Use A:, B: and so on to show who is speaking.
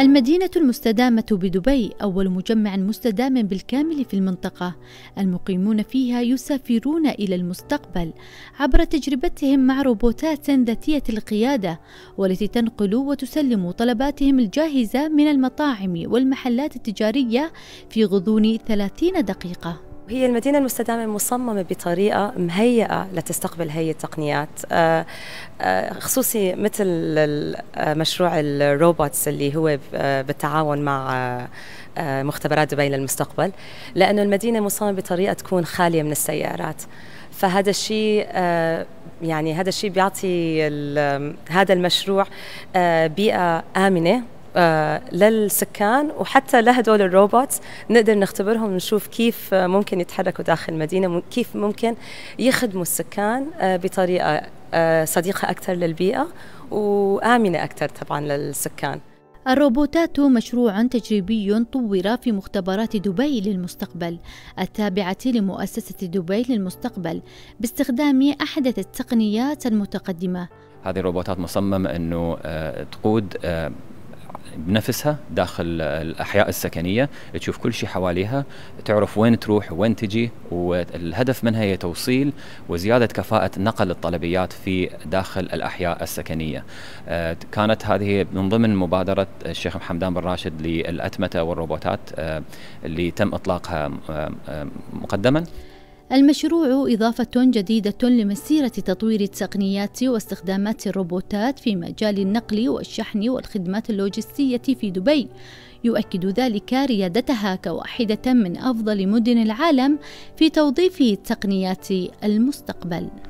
A: المدينة المستدامة بدبي أول مجمع مستدام بالكامل في المنطقة، المقيمون فيها يسافرون إلى المستقبل عبر تجربتهم مع روبوتات ذاتية القيادة، والتي تنقل وتسلم طلباتهم الجاهزة من المطاعم والمحلات التجارية في غضون 30 دقيقة.
B: هي المدينة المستدامة مصممة بطريقة مهيئة لتستقبل هي التقنيات آه، آه، خصوصي مثل آه، مشروع الروبوتس اللي هو بالتعاون مع مختبرات دبي للمستقبل لأنه المدينة مصممة بطريقة تكون خالية من السيارات فهذا الشيء يعني هذا الشيء بيعطي هذا المشروع بيئة آمنة آه، للسكان وحتى لهدول الروبوتس نقدر نختبرهم ونشوف كيف ممكن يتحركوا داخل المدينة كيف ممكن يخدموا السكان آه، بطريقة آه، صديقة أكثر للبيئة وآمنة أكثر طبعا للسكان
A: الروبوتات مشروع تجريبي طور في مختبرات دبي للمستقبل التابعة لمؤسسة دبي للمستقبل باستخدام أحدث التقنيات المتقدمة
C: هذه الروبوتات مصممة أنه تقود بنفسها داخل الاحياء السكنيه تشوف كل شيء حواليها تعرف وين تروح وين تجي والهدف منها هي توصيل وزياده كفاءه نقل الطلبيات في داخل الاحياء السكنيه آه، كانت هذه من ضمن مبادره الشيخ حمدان بن راشد للاتمته والروبوتات آه، اللي تم اطلاقها آه، مقدما المشروع
A: إضافة جديدة لمسيرة تطوير التقنيات واستخدامات الروبوتات في مجال النقل والشحن والخدمات اللوجستية في دبي يؤكد ذلك ريادتها كواحدة من أفضل مدن العالم في توظيف تقنيات المستقبل